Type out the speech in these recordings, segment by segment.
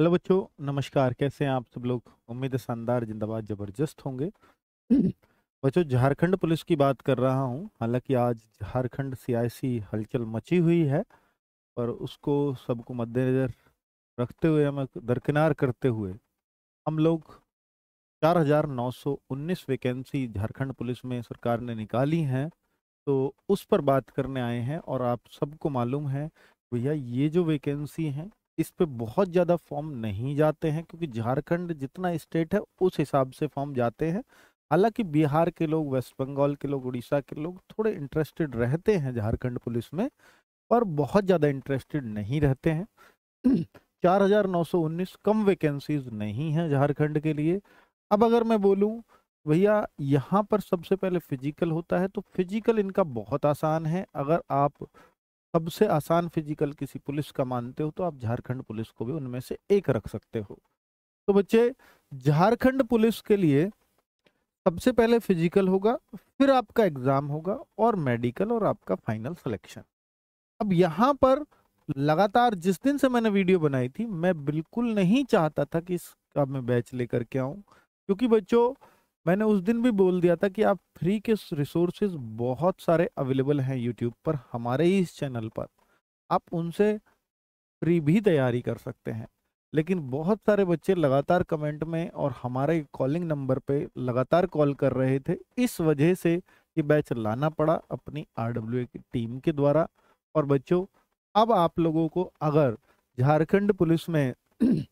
hello बच्चों नमस्कार कैसे हैं आप सब लोग उम्मीद है शानदार जिंदाबाद जबरदस्त होंगे बच्चों झारखंड पुलिस की बात कर रहा हूं हालांकि आज झारखंड सियासी हलचल मची हुई है पर उसको सबको मद्देनज़र रखते हुए हमें दरकिनार करते हुए हम लोग 4,919 वैकेंसी झारखंड पुलिस में सरकार ने निकाली हैं तो उस पर बात करने आए हैं और आप सबको मालूम है भैया ये जो वैकेंसी हैं इस पे बहुत ज़्यादा फॉर्म नहीं जाते हैं क्योंकि झारखंड जितना स्टेट है उस हिसाब से फॉर्म जाते हैं हालांकि बिहार के लोग वेस्ट बंगाल के लोग उड़ीसा के लोग थोड़े इंटरेस्टेड रहते हैं झारखंड पुलिस में पर बहुत ज़्यादा इंटरेस्टेड नहीं रहते हैं चार कम वैकेंसीज नहीं हैं झारखंड के लिए अब अगर मैं बोलूँ भैया यहाँ पर सबसे पहले फिजिकल होता है तो फिजिकल इनका बहुत आसान है अगर आप सबसे आसान फिजिकल किसी पुलिस का मानते हो तो आप झारखंड पुलिस को भी उनमें से एक रख सकते हो तो बच्चे झारखंड पुलिस के लिए सबसे पहले फिजिकल होगा फिर आपका एग्जाम होगा और मेडिकल और आपका फाइनल सिलेक्शन अब यहाँ पर लगातार जिस दिन से मैंने वीडियो बनाई थी मैं बिल्कुल नहीं चाहता था कि इसका मैं बैच लेकर के आऊँ क्योंकि बच्चों मैंने उस दिन भी बोल दिया था कि आप फ्री के रिसोर्सेज बहुत सारे अवेलेबल हैं यूट्यूब पर हमारे ही इस चैनल पर आप उनसे फ्री भी तैयारी कर सकते हैं लेकिन बहुत सारे बच्चे लगातार कमेंट में और हमारे कॉलिंग नंबर पे लगातार कॉल कर रहे थे इस वजह से ये बैच लाना पड़ा अपनी आर की टीम के द्वारा और बच्चों अब आप लोगों को अगर झारखंड पुलिस में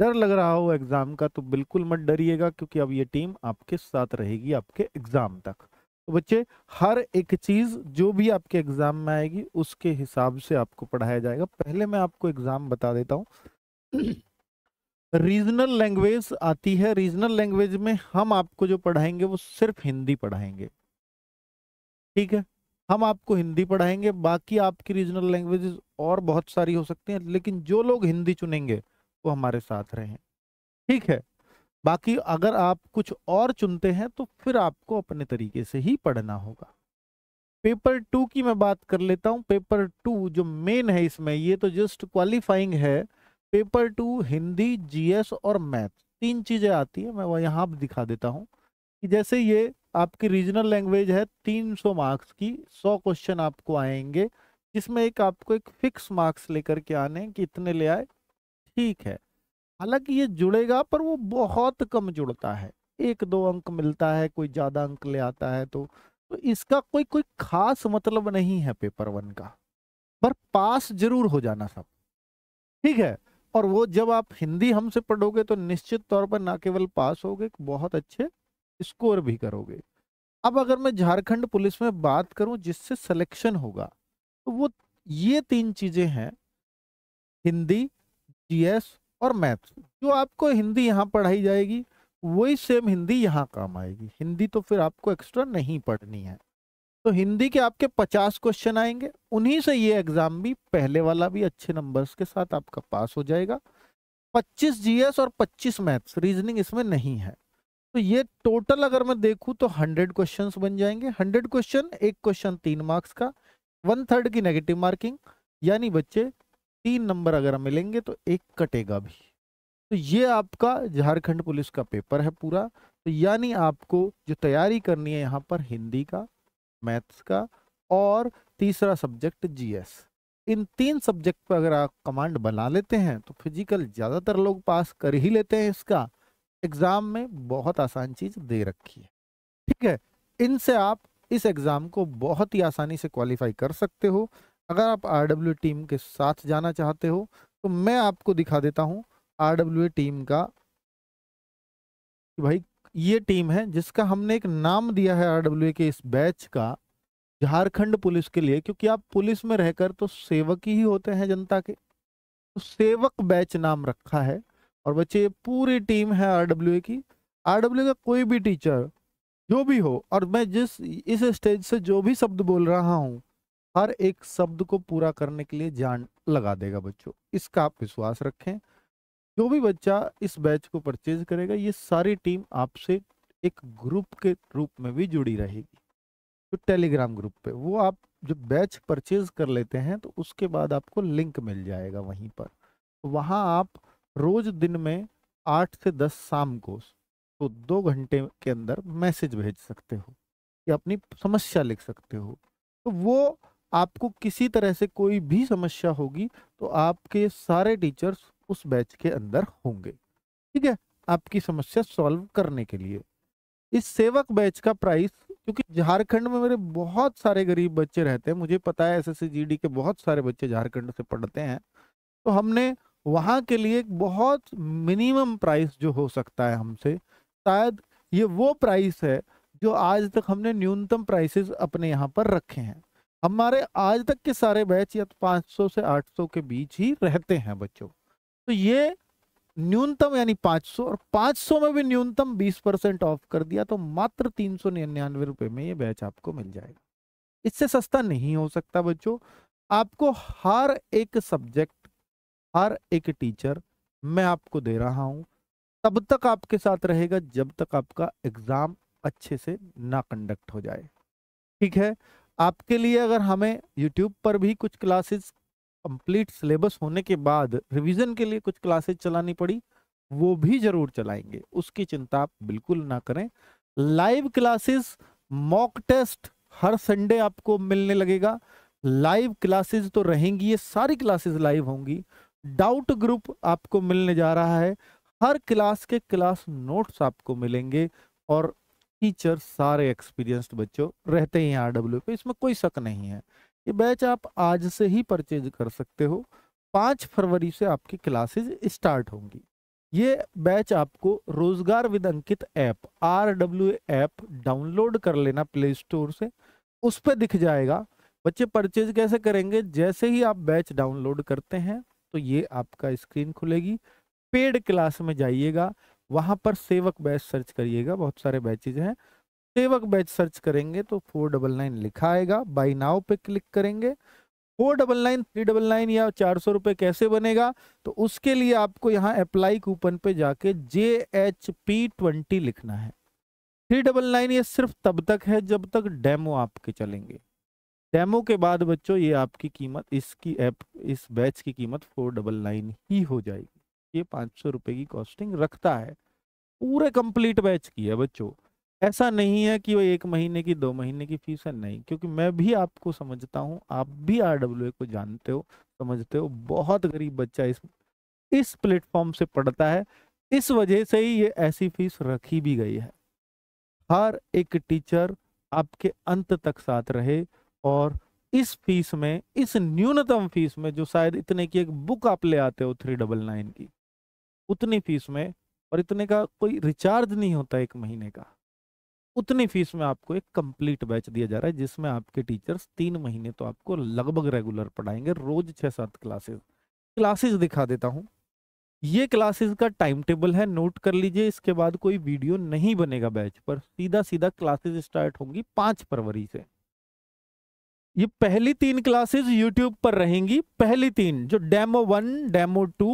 डर लग रहा हो एग्ज़ाम का तो बिल्कुल मत डरिएगा क्योंकि अब ये टीम आपके साथ रहेगी आपके एग्ज़ाम तक तो बच्चे हर एक चीज़ जो भी आपके एग्ज़ाम में आएगी उसके हिसाब से आपको पढ़ाया जाएगा पहले मैं आपको एग्ज़ाम बता देता हूँ रीजनल लैंग्वेज आती है रीजनल लैंग्वेज में हम आपको जो पढ़ाएंगे वो सिर्फ हिंदी पढ़ाएंगे ठीक है हम आपको हिंदी पढ़ाएंगे बाकी आपकी रीजनल लैंग्वेजेस और बहुत सारी हो सकती हैं लेकिन जो लोग हिंदी चुनेंगे वो हमारे साथ रहें ठीक है बाकी अगर आप कुछ और चुनते हैं तो फिर आपको अपने तरीके से ही पढ़ना होगा पेपर टू की मैं बात कर लेता हूँ पेपर टू जो मेन है इसमें ये तो जस्ट क्वालिफाइंग है पेपर टू हिंदी जीएस और मैथ तीन चीज़ें आती है मैं वह यहाँ दिखा देता हूँ कि जैसे ये आपकी रीजनल लैंग्वेज है 300 मार्क्स की 100 क्वेश्चन आपको आएंगे जिसमें एक आपको एक फिक्स मार्क्स लेकर के आने कि इतने ले आए ठीक है हालांकि ये जुड़ेगा पर वो बहुत कम जुड़ता है एक दो अंक मिलता है कोई ज़्यादा अंक ले आता है तो, तो इसका कोई कोई खास मतलब नहीं है पेपर वन का पर पास जरूर हो जाना सब ठीक है और वो जब आप हिंदी हमसे पढ़ोगे तो निश्चित तौर पर ना केवल पास होगे बहुत अच्छे स्कोर भी करोगे अब अगर मैं झारखंड पुलिस में बात करूं जिससे सिलेक्शन होगा तो वो ये तीन चीज़ें हैं हिंदी जीएस और मैथ्स जो आपको हिंदी यहाँ पढ़ाई जाएगी वही सेम हिंदी यहाँ काम आएगी हिंदी तो फिर आपको एक्स्ट्रा नहीं पढ़नी है तो हिंदी के आपके पचास क्वेश्चन आएंगे उन्हीं से ये एग्जाम भी पहले वाला भी अच्छे नंबर्स के साथ आपका पास हो जाएगा 25 जीएस और 25 मैथ्स रीजनिंग इसमें नहीं है तो ये टोटल अगर मैं देखूँ तो 100 क्वेश्चंस बन जाएंगे 100 क्वेश्चन एक क्वेश्चन तीन मार्क्स का वन थर्ड की नेगेटिव मार्किंग यानी बच्चे तीन नंबर अगर हमें मिलेंगे तो एक कटेगा भी तो ये आपका झारखंड पुलिस का पेपर है पूरा तो यानी आपको जो तैयारी करनी है यहाँ पर हिंदी का मैथ्स का और तीसरा सब्जेक्ट जीएस इन तीन सब्जेक्ट पर अगर आप कमांड बना लेते हैं तो फिजिकल ज़्यादातर लोग पास कर ही लेते हैं इसका एग्ज़ाम में बहुत आसान चीज़ दे रखी है ठीक है इनसे आप इस एग्ज़ाम को बहुत ही आसानी से क्वालिफाई कर सकते हो अगर आप आर टीम के साथ जाना चाहते हो तो मैं आपको दिखा देता हूँ आर टीम का भाई ये टीम है जिसका हमने एक नाम दिया है आर के इस बैच का झारखंड पुलिस के लिए क्योंकि आप पुलिस में रहकर तो सेवक ही होते हैं जनता के तो सेवक बैच नाम रखा है और बच्चे पूरी टीम है आर की आर का कोई भी टीचर जो भी हो और मैं जिस इस स्टेज से जो भी शब्द बोल रहा हूँ हर एक शब्द को पूरा करने के लिए जान लगा देगा बच्चों इसका आप विश्वास रखें जो भी बच्चा इस बैच को परचेज करेगा ये सारी टीम आपसे एक ग्रुप के रूप में भी जुड़ी रहेगी तो टेलीग्राम ग्रुप पे वो आप जो बैच परचेज कर लेते हैं तो उसके बाद आपको लिंक मिल जाएगा वहीं पर तो वहाँ आप रोज दिन में आठ से दस शाम को तो दो घंटे के अंदर मैसेज भेज सकते हो या अपनी समस्या लिख सकते हो तो वो आपको किसी तरह से कोई भी समस्या होगी तो आपके सारे टीचर्स उस बैच के अंदर होंगे ठीक है आपकी समस्या सॉल्व करने के लिए इस सेवक बैच का प्राइस क्योंकि झारखंड में मेरे बहुत सारे गरीब बच्चे रहते हैं मुझे पता है एस जीडी के बहुत सारे बच्चे झारखंड से पढ़ते हैं तो हमने वहाँ के लिए एक बहुत मिनिमम प्राइस जो हो सकता है हमसे शायद ये वो प्राइस है जो आज तक हमने न्यूनतम प्राइसेस अपने यहाँ पर रखे हैं हमारे आज तक के सारे बैच या तो 500 से 800 के बीच ही रहते हैं बच्चों तो ये न्यूनतम यानी 500 और 500 में भी न्यूनतम 20 परसेंट ऑफ कर दिया तो मात्र तीन सौ निन्यानवे रुपये में ये बैच आपको मिल जाएगा इससे सस्ता नहीं हो सकता बच्चों आपको हर एक सब्जेक्ट हर एक टीचर मैं आपको दे रहा हूँ तब तक आपके साथ रहेगा जब तक आपका एग्ज़ाम अच्छे से ना कंडक्ट हो जाए ठीक है आपके लिए अगर हमें यूट्यूब पर भी कुछ क्लासेस कंप्लीट सिलेबस होने के बाद रिवीजन के लिए कुछ क्लासेस चलानी पड़ी वो भी जरूर चलाएंगे उसकी चिंता आप बिल्कुल ना करें लाइव क्लासेस मॉक टेस्ट हर संडे आपको मिलने लगेगा लाइव क्लासेस तो रहेंगी ये सारी क्लासेस लाइव होंगी डाउट ग्रुप आपको मिलने जा रहा है हर क्लास के क्लास नोट्स आपको मिलेंगे और टीचर सारे एक्सपीरियंस्ड बच्चों रहते हैं आर डब्ल्यू पे इसमें कोई शक नहीं है ये बैच आप आज से ही परचेज कर सकते हो पाँच फरवरी से आपकी क्लासेज स्टार्ट होंगी ये बैच आपको Rojgar with Ankit app R W app download कर लेना प्ले स्टोर से उस पर दिख जाएगा बच्चे परचेज कैसे करेंगे जैसे ही आप बैच डाउनलोड करते हैं तो ये आपका स्क्रीन खुलेगी पेड क्लास में जाइएगा वहां पर सेवक बैच सर्च करिएगा बहुत सारे बैचेज हैं सेवक बैच सर्च करेंगे तो फोर डबल नाइन लिखा आएगा बाई नाव पे क्लिक करेंगे four double nine three double nine या चार सौ रुपये कैसे बनेगा तो उसके लिए आपको यहाँ अप्लाई कूपन पे जाके जे एच पी ट्वेंटी लिखना है थ्री डबल नाइन ये सिर्फ तब तक है जब तक डेमो आपके चलेंगे डेमो के बाद बच्चों ये आपकी कीमत इसकी ऐप इस बैच की कीमत फोर डबल नाइन ही हो जाएगी ये पाँच सौ रुपये की कॉस्टिंग रखता है पूरे कंप्लीट बैच की है बच्चों ऐसा नहीं है कि वो एक महीने की दो महीने की फीस है नहीं क्योंकि मैं भी आपको समझता हूँ आप भी आर को जानते हो समझते हो बहुत गरीब बच्चा इस इस प्लेटफॉर्म से पढ़ता है इस वजह से ही ये ऐसी फीस रखी भी गई है हर एक टीचर आपके अंत तक साथ रहे और इस फीस में इस न्यूनतम फीस में जो शायद इतने की एक बुक आप ले आते हो थ्री डबल नाइन की उतनी फीस में और इतने का कोई रिचार्ज नहीं होता एक महीने का उतनी फीस में आपको एक कंप्लीट बैच दिया जा रहा है जिसमें आपके टीचर्स तीन महीने तो आपको लगभग रेगुलर पढ़ाएंगे रोज छः सात क्लासेस क्लासेस दिखा देता हूँ ये क्लासेस का टाइम टेबल है नोट कर लीजिए इसके बाद कोई वीडियो नहीं बनेगा बैच पर सीधा सीधा क्लासेज स्टार्ट होंगी पाँच फरवरी से ये पहली तीन क्लासेस यूट्यूब पर रहेंगी पहली तीन जो demo one demo two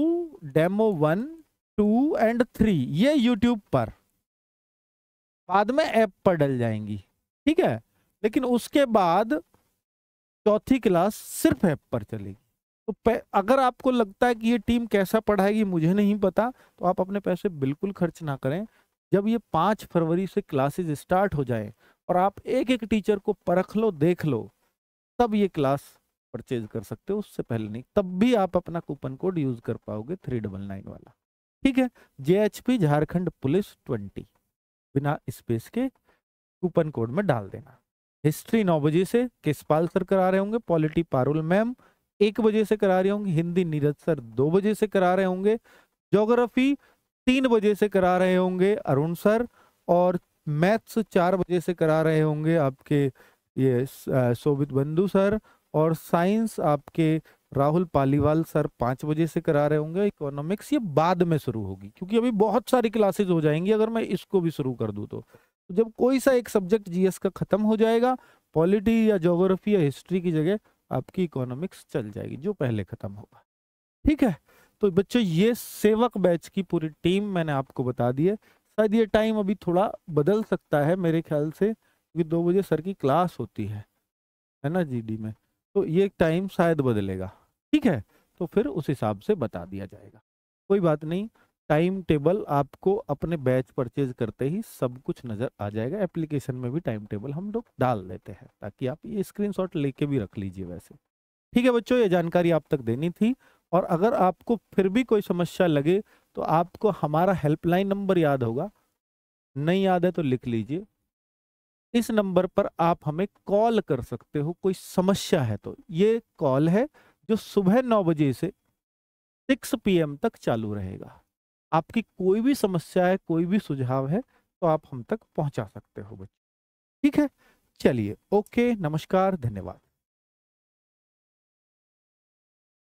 demo one two and three ये यूट्यूब पर बाद में ऐप पर डल जाएंगी ठीक है लेकिन उसके बाद चौथी क्लास सिर्फ ऐप पर चलेगी तो अगर आपको लगता है कि ये टीम कैसा पढ़ाएगी मुझे नहीं पता तो आप अपने पैसे बिल्कुल खर्च ना करें जब ये पाँच फरवरी से क्लासेज स्टार्ट हो जाए और आप एक एक टीचर को परख लो देख लो तब ये क्लास परचेज कर सकते हो उससे पहले नहीं तब भी आप अपना कूपन कोड यूज़ कर पाओगे थ्री डबल नाइन वाला ठीक है जेएचपी झारखंड पुलिस ट्वेंटी बिना स्पेस के कूपन कोड में डाल देना हिस्ट्री नौ बजे से किसपाल सर करा रहे होंगे पॉलिटी पारुल मैम एक बजे से करा रहे होंगे हिंदी नीरज सर दो बजे से करा रहे होंगे जोग्राफी तीन बजे से करा रहे होंगे अरुण सर और मैथ्स चार बजे से करा रहे होंगे आपके ये शोभित बंधु सर और साइंस आपके राहुल पालीवाल सर पाँच बजे से करा रहे होंगे इकोनॉमिक्स ये बाद में शुरू होगी क्योंकि अभी बहुत सारी क्लासेज हो जाएंगी अगर मैं इसको भी शुरू कर दूँ तो जब कोई सा एक सब्जेक्ट जीएस का ख़त्म हो जाएगा पॉलिटी या जोग्राफी या हिस्ट्री की जगह आपकी इकोनॉमिक्स चल जाएगी जो पहले ख़त्म होगा ठीक है तो बच्चों ये सेवक बैच की पूरी टीम मैंने आपको बता दी है शायद ये टाइम अभी थोड़ा बदल सकता है मेरे ख्याल से क्योंकि दो बजे सर की क्लास होती है है ना जीडी में तो ये टाइम शायद बदलेगा ठीक है तो फिर उस हिसाब से बता दिया जाएगा कोई बात नहीं टाइम टेबल आपको अपने बैच परचेज करते ही सब कुछ नज़र आ जाएगा एप्लीकेशन में भी टाइम टेबल हम लोग डाल देते हैं ताकि आप ये स्क्रीनशॉट लेके भी रख लीजिए वैसे ठीक है बच्चों ये जानकारी आप तक देनी थी और अगर आपको फिर भी कोई समस्या लगे तो आपको हमारा हेल्पलाइन नंबर याद होगा नहीं याद है तो लिख लीजिए इस नंबर पर आप हमें कॉल कर सकते हो कोई समस्या है तो ये कॉल है जो सुबह नौ बजे से सिक्स पीएम तक चालू रहेगा आपकी कोई भी समस्या है कोई भी सुझाव है तो आप हम तक पहुंचा सकते हो बच्चे ठीक है चलिए ओके नमस्कार धन्यवाद